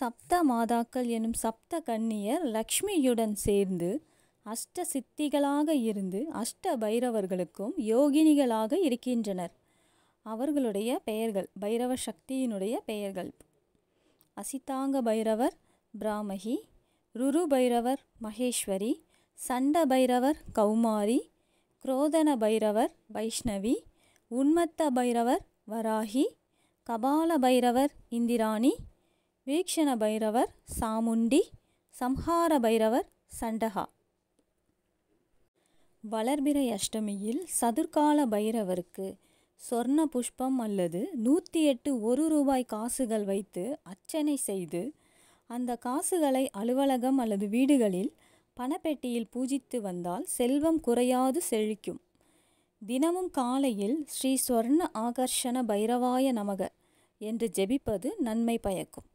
சப்த மாதாக்கள் எனும் சப்த கன்னியர் லக்ஷ்மியுடன் சேர்ந்து அஷ்ட சித்திகளாக இருந்து அஷ்ட பைரவர்களுக்கும் யோகினிகளாக இருக்கின்றனர் அவர்களுடைய பெயர்கள் பைரவ சக்தியினுடைய பெயர்கள் அசிதாங்க பைரவர் பிராமகி ருரு பைரவர் மகேஸ்வரி சண்ட பைரவர் கௌமாரி குரோதன பைரவர் வைஷ்ணவி உன்மத்த பைரவர் வராகி கபால பைரவர் இந்திராணி வீக்ஷண பைரவர் சாமுண்டி சம்ஹார பைரவர் சண்டகா வளர்பிறை அஷ்டமியில் சதுர்கால பைரவருக்கு சொர்ண புஷ்பம் அல்லது நூற்றி எட்டு ஒரு ரூபாய் காசுகள் வைத்து அர்ச்சனை செய்து அந்த காசுகளை அலுவலகம் அல்லது வீடுகளில் பணப்பெட்டியில் பூஜித்து வந்தால் செல்வம் குறையாது செழிக்கும் தினமும் காலையில் ஸ்ரீ ஸ்வர்ண ஆகர்ஷண பைரவாய நமக என்று ஜெபிப்பது நன்மை பயக்கும்